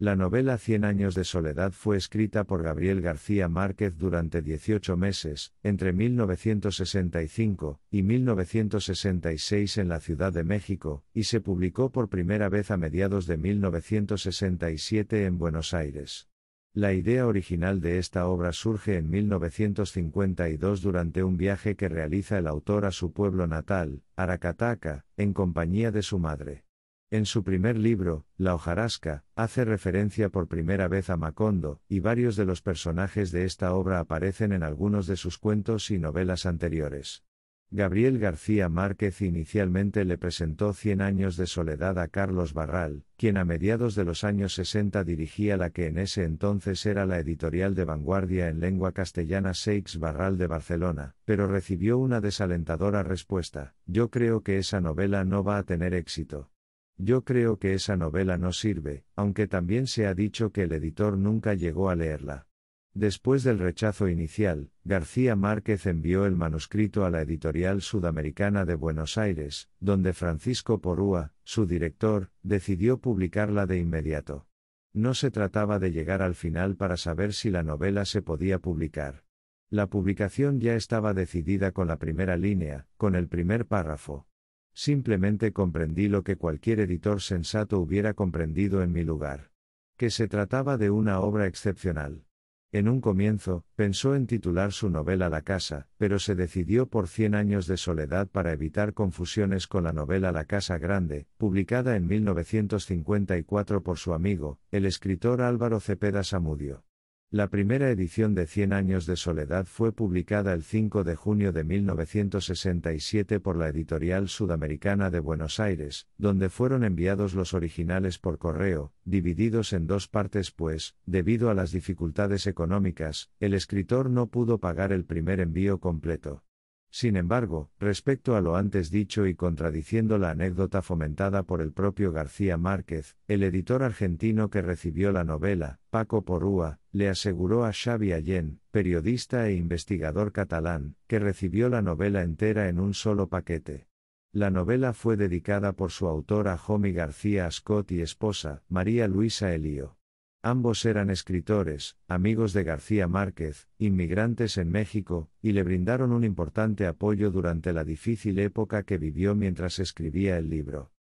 La novela Cien años de soledad fue escrita por Gabriel García Márquez durante 18 meses, entre 1965 y 1966 en la Ciudad de México, y se publicó por primera vez a mediados de 1967 en Buenos Aires. La idea original de esta obra surge en 1952 durante un viaje que realiza el autor a su pueblo natal, Aracataca, en compañía de su madre. En su primer libro, La hojarasca, hace referencia por primera vez a Macondo, y varios de los personajes de esta obra aparecen en algunos de sus cuentos y novelas anteriores. Gabriel García Márquez inicialmente le presentó Cien años de soledad a Carlos Barral, quien a mediados de los años 60 dirigía la que en ese entonces era la editorial de vanguardia en lengua castellana Seix Barral de Barcelona, pero recibió una desalentadora respuesta, yo creo que esa novela no va a tener éxito. Yo creo que esa novela no sirve, aunque también se ha dicho que el editor nunca llegó a leerla. Después del rechazo inicial, García Márquez envió el manuscrito a la editorial sudamericana de Buenos Aires, donde Francisco Porúa, su director, decidió publicarla de inmediato. No se trataba de llegar al final para saber si la novela se podía publicar. La publicación ya estaba decidida con la primera línea, con el primer párrafo, Simplemente comprendí lo que cualquier editor sensato hubiera comprendido en mi lugar. Que se trataba de una obra excepcional. En un comienzo, pensó en titular su novela La Casa, pero se decidió por Cien años de soledad para evitar confusiones con la novela La Casa Grande, publicada en 1954 por su amigo, el escritor Álvaro Cepeda Samudio. La primera edición de Cien años de soledad fue publicada el 5 de junio de 1967 por la editorial sudamericana de Buenos Aires, donde fueron enviados los originales por correo, divididos en dos partes pues, debido a las dificultades económicas, el escritor no pudo pagar el primer envío completo. Sin embargo, respecto a lo antes dicho y contradiciendo la anécdota fomentada por el propio García Márquez, el editor argentino que recibió la novela, Paco Porúa, le aseguró a Xavi Allen, periodista e investigador catalán, que recibió la novela entera en un solo paquete. La novela fue dedicada por su autor a Jomi García Ascot y esposa, María Luisa Elío. Ambos eran escritores, amigos de García Márquez, inmigrantes en México, y le brindaron un importante apoyo durante la difícil época que vivió mientras escribía el libro.